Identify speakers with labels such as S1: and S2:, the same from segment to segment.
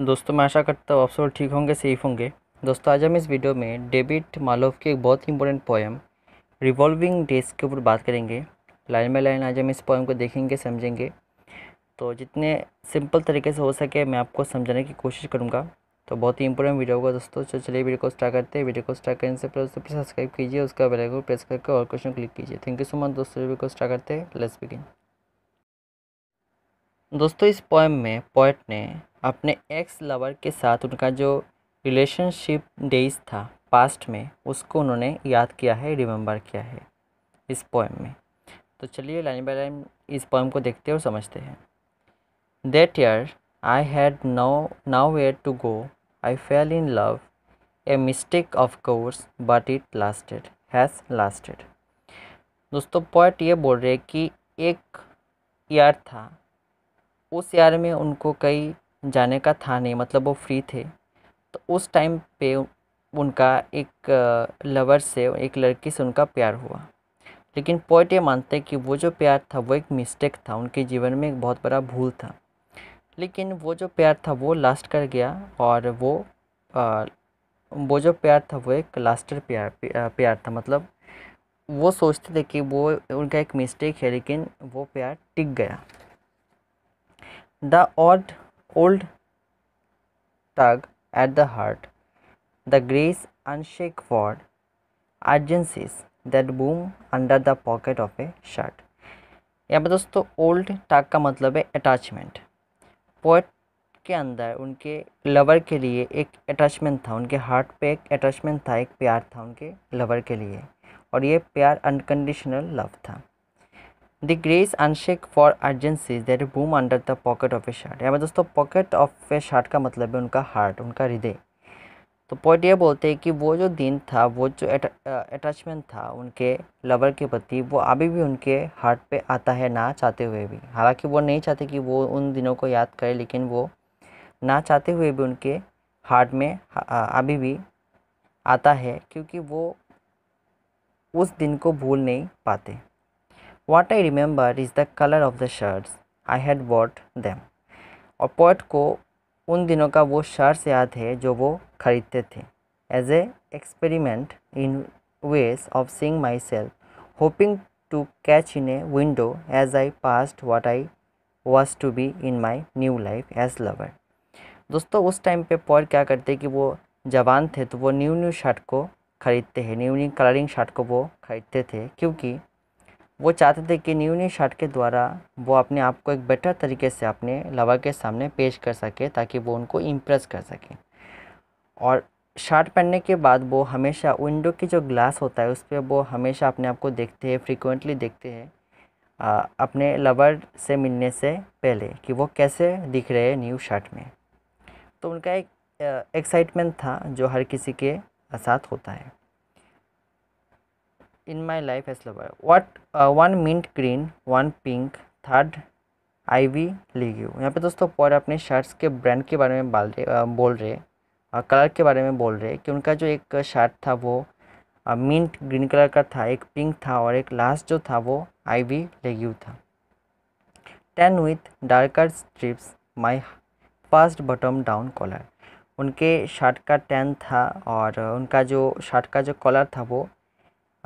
S1: दोस्तों मैं आशा करता हूँ आप सब ठीक होंगे सेफ होंगे दोस्तों आज हम इस वीडियो में डेविड मालोव की एक बहुत ही इंपॉर्टेंट पोएम रिवॉल्विंग डेज के ऊपर बात करेंगे लाइन बाई लाइन आज हम इस पोएम को देखेंगे समझेंगे तो जितने सिंपल तरीके से हो सके मैं आपको समझाने की कोशिश करूँगा तो बहुत ही इंपॉर्टेंट वीडियो होगा दोस्तों तो चलिए वीडियो को स्टार्ट करते हैं वीडियो को स्टार्ट करने से पहले दोस्तों सब्सक्राइब कीजिए उसका बेल आइकन प्रेस करके और क्वेश्चन क्लिक कीजिए थैंक यू सो मच दोस्तों वीडियो को स्टार्ट करते हैं लेट्स बिगिन दोस्तों इस पोएम में पोएट ने अपने एक्स लवर के साथ उनका जो रिलेशनशिप डेज था पास्ट में उसको उन्होंने याद किया है रिमेंबर किया है इस पोएम में तो चलिए लाइन बाय लाइन इस पोएम को देखते और समझते हैं that year I had no nowhere to go I fell in love a mistake of course but it lasted has lasted दोस्तों पॉइंट ये बोल रहे कि एक ईयर था उस ईयर में उनको कई जाने का था नहीं मतलब वो फ्री थे तो उस टाइम पे उनका एक लवर से एक लड़की से उनका प्यार हुआ लेकिन पोइट ये मानते हैं कि वो जो प्यार था वो एक मिस्टेक था उनके जीवन में एक बहुत बड़ा भूल था लेकिन वो जो प्यार था वो लास्ट कर गया और वो आ, वो जो प्यार था वो एक लास्टर प्यार प्यार था मतलब वो सोचते थे कि वो उनका एक मिस्टेक है लेकिन वो प्यार टिक गया the odd old tug at the heart, the grace unshake for urgencies that boom under the pocket of a shirt. यहाँ पर दोस्तों ओल्ड टाग का मतलब है अटैचमेंट पोएट के अंदर उनके लवर के लिए एक अटैचमेंट था उनके हार्ट पे एक अटैचमेंट था एक प्यार था उनके लवर के लिए और ये प्यार अनकंडीशनल लव था the grace unshake for urgency their boom under the pocket of a shirt या दोस्तों पॉकेट ऑफ ए शर्ट का मतलब है उनका हार्ट उनका हृदय तो पॉइंट ये बोलते हैं कि वो जो दिन था वो जो अटैचमेंट uh, था उनके लवर के प्रति वो अभी भी उनके हार्ट पे आता है ना चाहते हुए भी हालांकि वो नहीं चाहते कि वो उन दिनों को याद करे लेकिन वो ना चाहते हुए भी उनके हार्ट में uh, अभी भी आता है क्योंकि वो उस दिन को भूल नहीं पाते What I remember is the colour of the shirts I had bought them. और पोएट को उन दिनों का वो शर्ट्स याद है जो वो खरीदते थे as a experiment in ways of seeing myself hoping to catch in a window as I passed what I was to be in my new life as lover दोस्तों उस टाइम पे poet क्या करते कि वो जवान थे तो वो न्यू न्यू शर्ट को खरीदते हैं न्यू न्यू कलरिंग शर्ट को वो खरीदते थे क्योंकि वो चाहते थे कि न्यू न्यू शर्ट के द्वारा वो अपने आप को एक बेटर तरीके से अपने लवर के सामने पेश कर सके ताकि वो उनको इम्प्रेस कर सके और शर्ट पहनने के बाद वो हमेशा विंडो की जो ग्लास होता है उस पर वो हमेशा अपने आप को देखते हैं फ्रिक्वेंटली देखते हैं अपने लवर से मिलने से पहले कि वो कैसे दिख रहे हैं न्यू शर्ट में तो उनका एक एक्साइटमेंट था जो हर किसी के साथ होता है in my life as lover what uh, one mint green one pink third Ivy League यहाँ पे दोस्तों पर अपने शर्ट्स के ब्रांड के बारे में बाल रहे बोल रहे और कलर के बारे में बोल रहे कि उनका जो एक शर्ट था वो मिंट ग्रीन कलर का था एक पिंक था और एक लास्ट जो था वो आईवी लेग्यू था tan with darker stripes my first button down collar उनके शर्ट का टेन था और उनका जो शर्ट का जो कॉलर था वो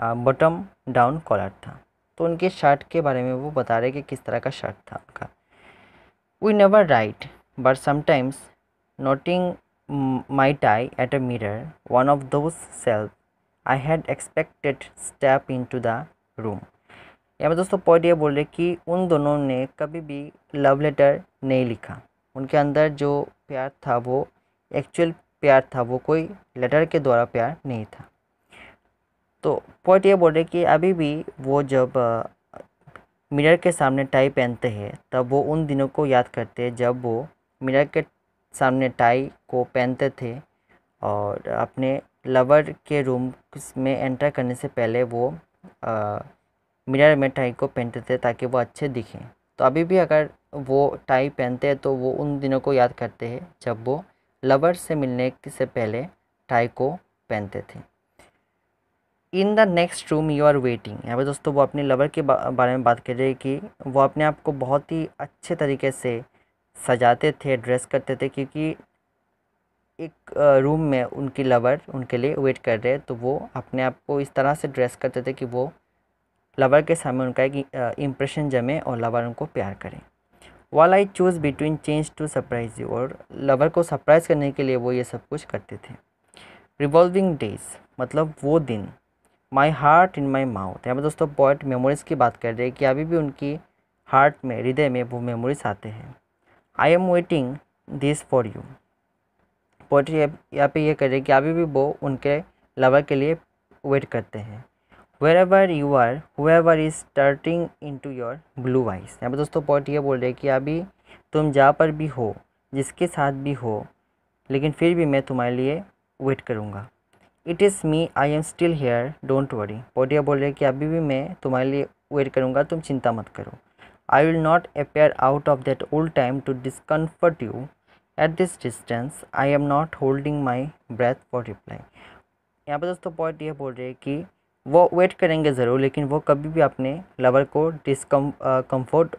S1: बॉटम डाउन कॉलर था तो उनके शर्ट के बारे में वो बता रहे कि किस तरह का शर्ट था उनका we never write but sometimes knotting tie at a a one of those self I had expected step into the room यहाँ पर दोस्तों पॉइंट ये बोल रहे कि उन दोनों ने कभी भी लव लेटर नहीं लिखा उनके अंदर जो प्यार था वो एक्चुअल प्यार था वो कोई लेटर के द्वारा प्यार नहीं था तो पॉइंट ये बोल रहे कि अभी भी वो जब मिरर के सामने टाई पहनते हैं तब वो उन दिनों को याद करते हैं जब वो मिरर के सामने टाई को पहनते थे और अपने लवर के रूम में एंटर करने से पहले वो मिरर में टाई को पहनते थे ताकि वो अच्छे दिखें तो अभी भी अगर वो टाई पहनते हैं तो वो उन दिनों को याद करते हैं जब वो लवर से मिलने से पहले टाई को पहनते थे in the next room you are waiting यहाँ पे दोस्तों वो अपने लवर के बारे में बात कर रही है कि वो अपने आप को बहुत ही अच्छे तरीके से सजाते थे ड्रेस करते थे क्योंकि एक रूम में उनकी लवर उनके लिए वेट कर रहे तो वो अपने आप को इस तरह से ड्रेस करते थे कि वो लवर के सामने उनका एक इम्प्रेशन जमे और लवर उनको प्यार करें while I choose between change to surprise you और लवर को सरप्राइज़ करने के लिए वो ये सब कुछ करते थे रिवॉल्विंग डेज मतलब वो दिन my heart in my mouth यहाँ पर दोस्तों पॉइंट मेमोरीज़ की बात कर रहे हैं कि अभी भी उनकी हार्ट में हृदय में वो मेमोरीज आते हैं I am waiting this for you poetry यहाँ पे ये कर रहे हैं कि अभी भी वो उनके लवर के लिए वेट करते हैं wherever you are ever is starting into your blue eyes यहाँ पर दोस्तों पॉइंट ये बोल रहे हैं कि अभी तुम जहाँ पर भी हो जिसके साथ भी हो लेकिन फिर भी मैं तुम्हारे लिए वेट करूँगा it is me I am still here don't worry पोडिया बोल रहे कि अभी भी मैं तुम्हारे लिए वेट करूँगा तुम चिंता मत करो I will not appear out of that old time to discomfort you at this distance I am not holding my breath for reply यहाँ पर दोस्तों पॉइंट ये बोल रहे हैं कि वो वेट करेंगे ज़रूर लेकिन वो कभी भी अपने लवर को डिसकम कम्फर्ट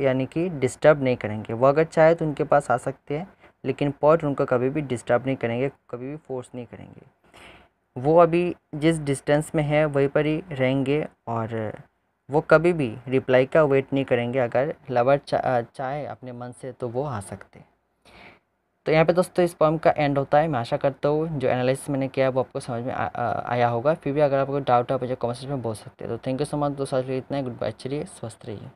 S1: यानी कि डिस्टर्ब नहीं करेंगे वो अगर चाहे तो उनके पास आ सकते हैं लेकिन पॉइंट उनको कभी भी डिस्टर्ब नहीं करेंगे कभी भी फोर्स नहीं करेंगे वो अभी जिस डिस्टेंस में है वहीं पर ही रहेंगे और वो कभी भी रिप्लाई का वेट नहीं करेंगे अगर लवर चाहे अपने मन से तो वो आ सकते तो यहाँ पे दोस्तों इस पॉइंट का एंड होता है मैं आशा करता हूँ जो एनालिसिस मैंने किया वो आपको समझ में आ, आ, आया होगा फिर भी अगर आपको डाउट है आप मुझे कमेंट में बोल सकते हैं तो थैंक यू सो मच दोस्तों इतना गुड बाय चलिए स्वस्थ रहिए